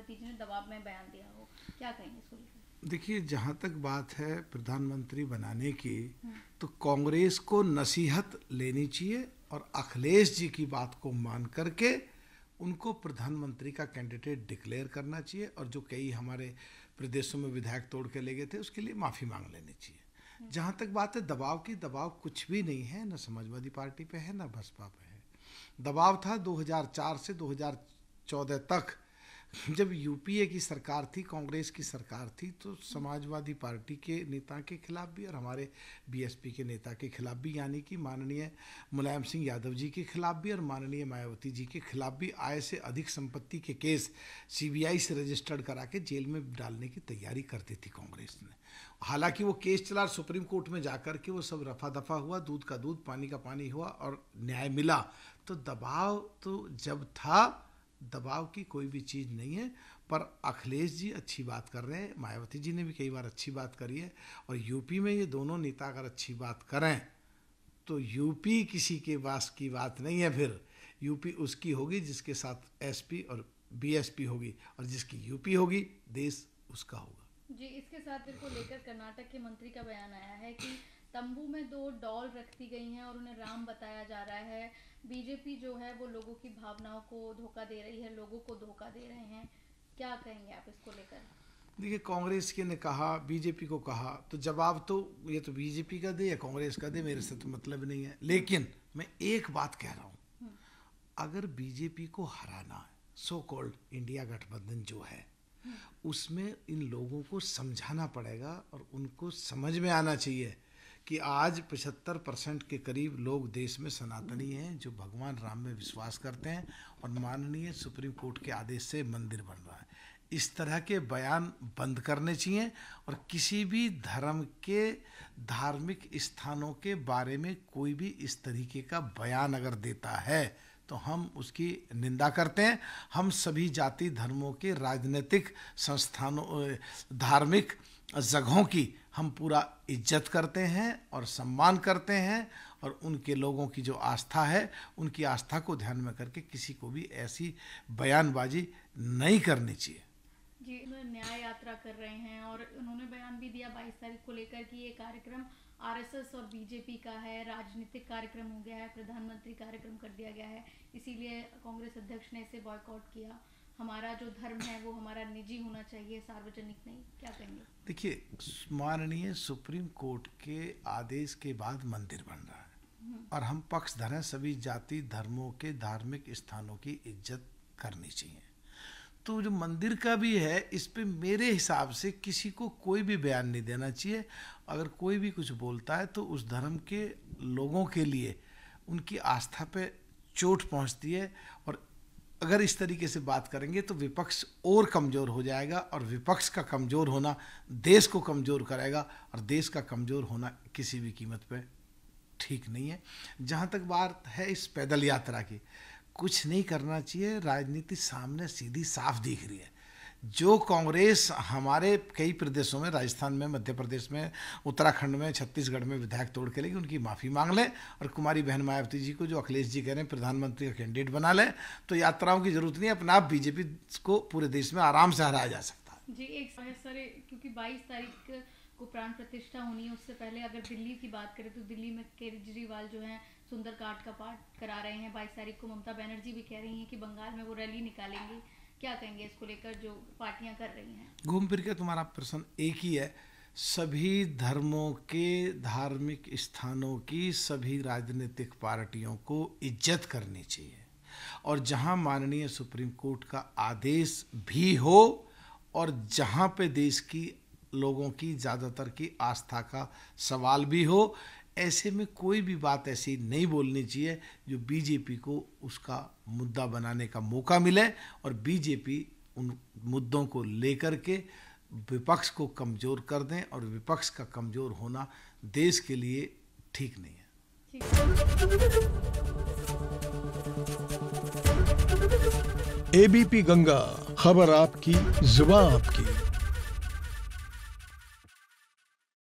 नतीजे ने दबाव में बयान दिया हो क्या कहेंगे इसको देखिए जहाँ तक बात है प्रधानमंत्री बनाने की हम्म। तो कांग्रेस को नसीहत लेनी चाहिए और अखिलेश जी की बात को मान करके उनको प्रधानमंत्री का कैंडिडेट डिक्लेयर करना चाहिए और जो कई हमारे प्रदेशों में विधायक तोड़ के ले गए थे उसके लिए माफ़ी मांग लेनी चाहिए हम्म। जहाँ तक बात है दबाव की दबाव कुछ भी नहीं है ना समाजवादी पार्टी पे है ना बसपा पे है दबाव था 2004 से 2014 तक जब यूपीए की सरकार थी कांग्रेस की सरकार थी तो समाजवादी पार्टी के नेता के खिलाफ भी और हमारे बीएसपी के नेता के खिलाफ भी यानी कि माननीय मुलायम सिंह यादव जी के खिलाफ भी और माननीय मायावती जी के खिलाफ भी आय से अधिक संपत्ति के केस सीबीआई से रजिस्टर्ड करा के जेल में डालने की तैयारी करती थी कांग्रेस ने हालांकि वो केस चला सुप्रीम कोर्ट में जाकर के वो सब रफा दफा हुआ दूध का दूध पानी का पानी हुआ और न्याय मिला तो दबाव तो जब था दबाव की कोई भी चीज़ नहीं है पर अखिलेश जी अच्छी बात कर रहे हैं मायावती जी ने भी कई बार अच्छी बात करी है और यूपी में ये दोनों नेता अगर अच्छी बात करें तो यूपी किसी के वास की बात नहीं है फिर यूपी उसकी होगी जिसके साथ एसपी और बीएसपी होगी और जिसकी यूपी होगी देश उसका होगा जी इसके साथ इसको लेकर कर्नाटक के मंत्री का बयान आया है कि तंबू में दो डॉल रखी गई हैं और उन्हें राम बताया जा रहा है बीजेपी जो है वो लोगों की भावनाओं को धोखा दे रही है लोगों को धोखा दे रहे हैं क्या कहेंगे आप इसको लेकर देखिए कांग्रेस के ने कहा बीजेपी को कहा तो जवाब तो ये तो बीजेपी का दे या कांग्रेस का दे मेरे से तो मतलब नहीं है लेकिन मैं एक बात कह रहा हूँ हम्म। अगर बीजेपी को हराना है सो कॉल्ड इंडिया गठबंधन जो है हम्म। उसमें इन लोगों को समझाना पड़ेगा और उनको समझ में आना चाहिए कि आज 75 परसेंट के करीब लोग देश में सनातनी हैं जो भगवान राम में विश्वास करते हैं और माननीय सुप्रीम कोर्ट के आदेश से मंदिर बन रहा है इस तरह के बयान बंद करने चाहिए और किसी भी धर्म के धार्मिक स्थानों के बारे में कोई भी इस तरीके का बयान अगर देता है तो हम उसकी निंदा करते हैं हम सभी जाति धर्मों के राजनीतिक संस्थानों धार्मिक जगहों की हम पूरा इज्जत करते हैं और सम्मान करते हैं और उनके लोगों की जो आस्था है उनकी आस्था को ध्यान में करके किसी को भी ऐसी बयानबाजी नहीं करनी चाहिए जी न्याय यात्रा कर रहे हैं और उन्होंने बयान भी दिया बाईस तारीख को लेकर कि ये कार्यक्रम आरएसएस और बीजेपी का है राजनीतिक कार्यक्रम हो गया है प्रधानमंत्री कार्यक्रम कर दिया गया है इसीलिए कांग्रेस अध्यक्ष ने इसे बॉयकॉट किया हमारा जो धर्म है वो हमारा निजी होना चाहिए सार्वजनिक नहीं क्या कहेंगे देखिए माननीय सुप्रीम कोर्ट के आदेश के बाद मंदिर बन रहा है हम्म। और हम पक्षधर हैं सभी जाति धर्मों के धार्मिक स्थानों की इज्जत करनी चाहिए तो जो मंदिर का भी है इस पर मेरे हिसाब से किसी को कोई भी बयान नहीं देना चाहिए अगर कोई भी कुछ बोलता है तो उस धर्म के लोगों के लिए उनकी आस्था पे चोट पहुंचती है और अगर इस तरीके से बात करेंगे तो विपक्ष और कमज़ोर हो जाएगा और विपक्ष का कमज़ोर होना देश को कमज़ोर करेगा और देश का कमज़ोर होना किसी भी कीमत पे ठीक नहीं है जहाँ तक बात है इस पैदल यात्रा की कुछ नहीं करना चाहिए राजनीति सामने सीधी साफ दिख रही है जो कांग्रेस हमारे कई प्रदेशों में राजस्थान में मध्य प्रदेश में उत्तराखंड में छत्तीसगढ़ में विधायक तोड़ के लेगी उनकी माफ़ी मांग लें और कुमारी बहन मायावती जी को जो अखिलेश जी कह रहे हैं प्रधानमंत्री का कैंडिडेट बना लें तो यात्राओं की जरूरत नहीं अपना आप बीजेपी को पूरे देश में आराम से हराया जा सकता है जी एक सर क्योंकि बाईस तारीख को प्राण प्रतिष्ठा होनी है उससे पहले अगर दिल्ली की बात करें तो दिल्ली में केजरीवाल जो है सुंदर कांड का पाठ करा रहे हैं बाईस तारीख को ममता बनर्जी भी कह रही हैं कि बंगाल में वो रैली निकालेंगे क्या कहेंगे इसको लेकर जो पार्टियां कर रही हैं घूम फिर के तुम्हारा प्रश्न एक ही है सभी धर्मों के धार्मिक स्थानों की सभी राजनीतिक पार्टियों को इज्जत करनी चाहिए और जहां माननीय सुप्रीम कोर्ट का आदेश भी हो और जहां पे देश की लोगों की ज़्यादातर की आस्था का सवाल भी हो ऐसे में कोई भी बात ऐसी नहीं बोलनी चाहिए जो बीजेपी को उसका मुद्दा बनाने का मौका मिले और बीजेपी उन मुद्दों को लेकर के विपक्ष को कमज़ोर कर दें और विपक्ष का कमज़ोर होना देश के लिए ठीक नहीं है एबीपी गंगा खबर आपकी जुबा आपकी